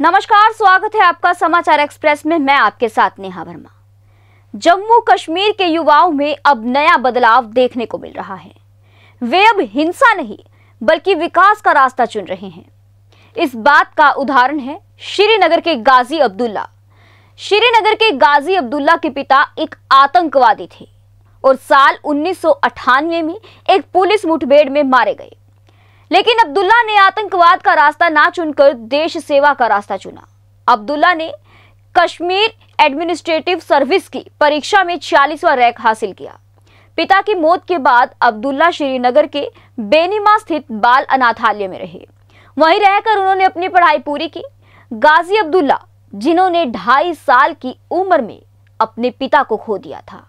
नमस्कार स्वागत है आपका समाचार एक्सप्रेस में मैं आपके साथ नेहा वर्मा जम्मू कश्मीर के युवाओं में अब नया बदलाव देखने को मिल रहा है वे अब हिंसा नहीं बल्कि विकास का रास्ता चुन रहे हैं इस बात का उदाहरण है श्रीनगर के गाजी अब्दुल्ला श्रीनगर के गाजी अब्दुल्ला के पिता एक आतंकवादी थे और साल उन्नीस में एक पुलिस मुठभेड़ में मारे गए लेकिन अब्दुल्ला ने आतंकवाद का रास्ता ना चुनकर देश सेवा का रास्ता चुना अब्दुल्ला ने कश्मीर एडमिनिस्ट्रेटिव सर्विस की परीक्षा में छियालीसवा रैंक हासिल किया पिता की मौत के बाद अब्दुल्ला श्रीनगर के बेनीमा स्थित बाल अनाथालय में रहे वहीं रहकर उन्होंने अपनी पढ़ाई पूरी की गाजी अब्दुल्ला जिन्होंने ढाई साल की उम्र में अपने पिता को खो दिया था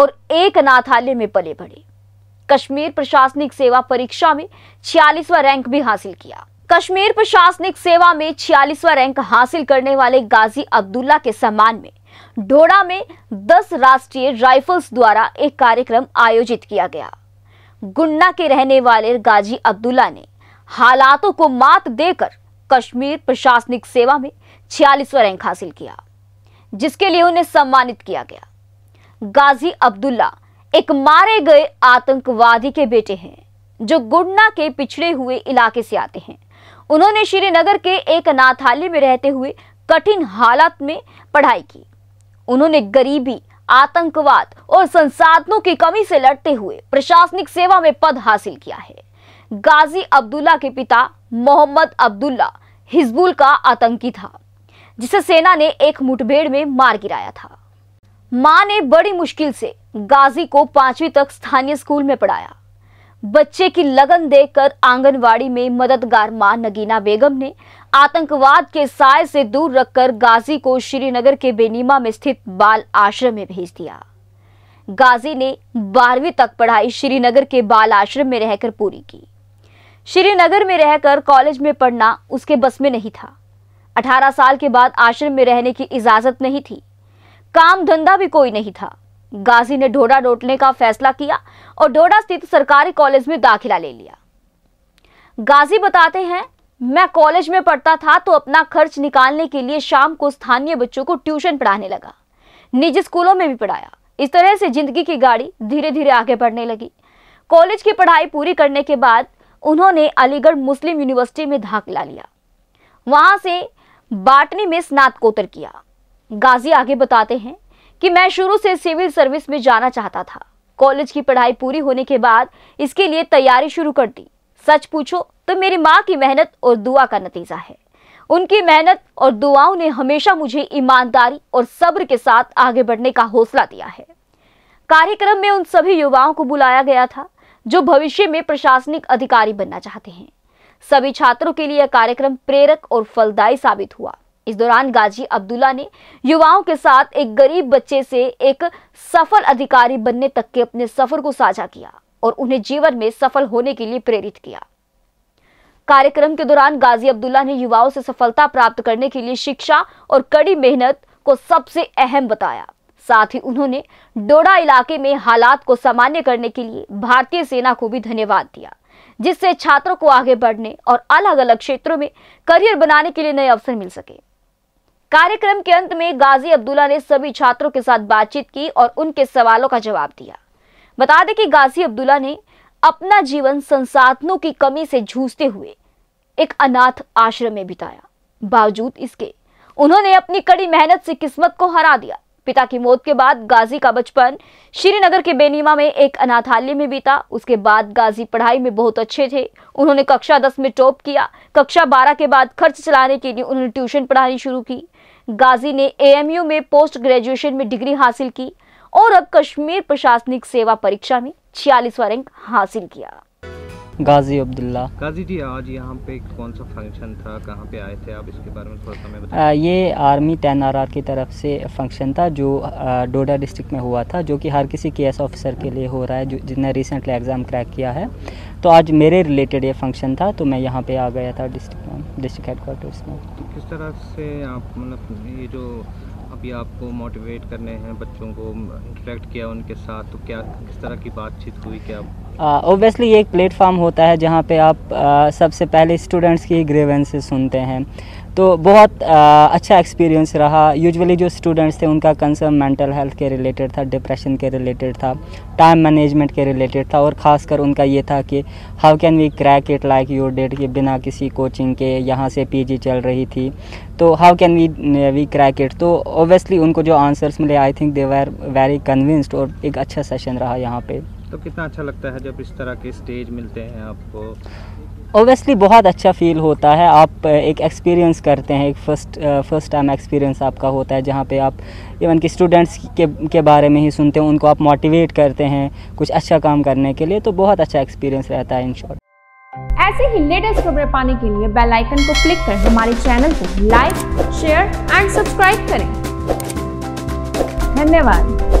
और एक अनाथालय में पले पड़े कश्मीर प्रशासनिक सेवा परीक्षा में छियालीसवा रैंक भी हासिल किया कश्मीर प्रशासनिक सेवा में छियालीसवा रैंक हासिल करने वाले गाजी अब्दुल्ला के सम्मान में डोडा में 10 राष्ट्रीय राइफल्स द्वारा एक कार्यक्रम आयोजित किया गया गुन्ना के रहने वाले गाजी अब्दुल्ला ने हालातों को मात देकर कश्मीर प्रशासनिक सेवा में छियालीसवा रैंक हासिल किया जिसके लिए उन्हें सम्मानित किया गया गाजी अब्दुल्ला एक मारे गए आतंकवादी के बेटे हैं जो गुड़ना के पिछड़े हुए इलाके से आते हैं उन्होंने श्रीनगर के एक नाथाली में रहते हुए कठिन हालात में पढ़ाई की उन्होंने गरीबी आतंकवाद और संसाधनों की कमी से लड़ते हुए प्रशासनिक सेवा में पद हासिल किया है गाजी अब्दुल्ला के पिता मोहम्मद अब्दुल्ला हिजबुल का आतंकी था जिसे सेना ने एक मुठभेड़ में मार गिराया था मां ने बड़ी मुश्किल से गाजी को पांचवी तक स्थानीय स्कूल में पढ़ाया बच्चे की लगन देखकर आंगनवाड़ी में मददगार मां नगीना बेगम ने आतंकवाद के साय से दूर रखकर गाजी को श्रीनगर के बेनीमा में स्थित बाल आश्रम में भेज दिया गाजी ने बारहवीं तक पढ़ाई श्रीनगर के बाल आश्रम में रहकर पूरी की श्रीनगर में रहकर कॉलेज में पढ़ना उसके बस में नहीं था 18 साल के बाद आश्रम में रहने की इजाज़त नहीं थी काम धंधा भी कोई नहीं था गाजी ने डोडा लौटने का फैसला किया और डोडा स्थित सरकारी कॉलेज में दाखिला ले लिया गाजी बताते हैं मैं कॉलेज में पढ़ता था तो अपना खर्च निकालने के लिए शाम को स्थानीय बच्चों को ट्यूशन पढ़ाने लगा निजी स्कूलों में भी पढ़ाया इस तरह से जिंदगी की गाड़ी धीरे धीरे आगे बढ़ने लगी कॉलेज की पढ़ाई पूरी करने के बाद उन्होंने अलीगढ़ मुस्लिम यूनिवर्सिटी में दाखिला लिया वहां से बाटनी में स्नातकोत्तर किया गाजी आगे बताते हैं कि मैं शुरू से सिविल सर्विस में जाना चाहता था कॉलेज की पढ़ाई पूरी होने के बाद इसके लिए तैयारी शुरू कर दी सच पूछो तो मेरी माँ की मेहनत और दुआ का नतीजा है उनकी मेहनत और दुआओं ने हमेशा मुझे ईमानदारी और सब्र के साथ आगे बढ़ने का हौसला दिया है कार्यक्रम में उन सभी युवाओं को बुलाया गया था जो भविष्य में प्रशासनिक अधिकारी बनना चाहते हैं सभी छात्रों के लिए कार्यक्रम प्रेरक और फलदायी साबित हुआ इस दौरान गाजी अब्दुल्ला ने युवाओं के साथ एक गरीब बच्चे से एक सफल अधिकारी बनने तक के अपने सफर को साझा किया और उन्हें जीवन में सफल होने के लिए प्रेरित किया कार्यक्रम के दौरान गाजी अब्दुल्ला ने युवाओं से सफलता प्राप्त करने के लिए शिक्षा और कड़ी मेहनत को सबसे अहम बताया साथ ही उन्होंने डोडा इलाके में हालात को सामान्य करने के लिए भारतीय सेना को भी धन्यवाद दिया जिससे छात्रों को आगे बढ़ने और अलग अलग क्षेत्रों में करियर बनाने के लिए नए अवसर मिल सके कार्यक्रम के अंत में गाजी अब्दुल्ला ने सभी छात्रों के साथ बातचीत की और उनके सवालों का जवाब दिया बता दें कि गाजी अब्दुल्ला ने अपना जीवन संसाधनों की कमी से जूझते हुए एक अनाथ आश्रम में बिताया बावजूद इसके उन्होंने अपनी कड़ी मेहनत से किस्मत को हरा दिया पिता की मौत के बाद गाजी का बचपन श्रीनगर के बेनीमा में एक अनाथालय में बीता उसके बाद गाजी पढ़ाई में बहुत अच्छे थे उन्होंने कक्षा दस में टॉप किया कक्षा बारह के बाद खर्च चलाने के लिए उन्होंने ट्यूशन पढ़ानी शुरू की गाजी ने एएमयू में पोस्ट ग्रेजुएशन में डिग्री हासिल की और अब कश्मीर प्रशासनिक सेवा परीक्षा में छियालीसवा रैंक हासिल किया गाजी अब्दुल्ला गाजी जी आज यहाँ पे कौन सा फंक्शन था कहाँ पे आए थे आप इसके बारे में थोड़ा समय बताएं ये आर्मी टेन आर की तरफ से फंक्शन था जो डोडा डिस्ट्रिक्ट में हुआ था जो कि हर किसी के एस ऑफिसर के लिए हो रहा है जिसने रिसेंटली एग्ज़ाम क्रैक किया है तो आज मेरे रिलेटेड ये फंक्शन था तो मैं यहाँ पे आ गया था डिस्ट्रिक्ट डिस्ट्रिक्ट हेडकोार्टर्स में किस तरह से आप मतलब ये जो अभी आपको मोटिवेट करने हैं बच्चों को इंटरेक्ट किया उनके साथ तो क्या किस तरह की बातचीत हुई क्या ओबियसली ये एक प्लेटफॉर्म होता है जहाँ पे आप आ, सबसे पहले स्टूडेंट्स की ग्रेवेंसेस सुनते हैं तो बहुत आ, अच्छा एक्सपीरियंस रहा यूजुअली जो स्टूडेंट्स थे उनका कंसर्न मेंटल हेल्थ के रिलेटेड था डिप्रेशन के रिलेटेड था टाइम मैनेजमेंट के रिलेटेड था और ख़ासकर उनका ये था कि how can we crack it like your date के बिना किसी कोचिंग के यहाँ से पीजी चल रही थी तो how can we we crack it तो ओबियसली उनको जो आंसर्स मिले I think they were very convinced और एक अच्छा सेशन रहा यहाँ पे तो कितना अच्छा लगता है जब इस तरह के स्टेज मिलते हैं आपको ओबियसली बहुत अच्छा फील होता है आप एक एक्सपीरियंस करते हैं एक फ़र्स्ट फर्स्ट टाइम एक्सपीरियंस आपका होता है जहाँ पे आप इवन कि स्टूडेंट्स के के बारे में ही सुनते हैं उनको आप मोटिवेट करते हैं कुछ अच्छा काम करने के लिए तो बहुत अच्छा एक्सपीरियंस रहता है इन शॉर्ट ऐसे ही लेटेस्ट खबरें पाने के लिए बेल आइकन को क्लिक कर हमारे चैनल को लाइक शेयर एंड सब्सक्राइब करें धन्यवाद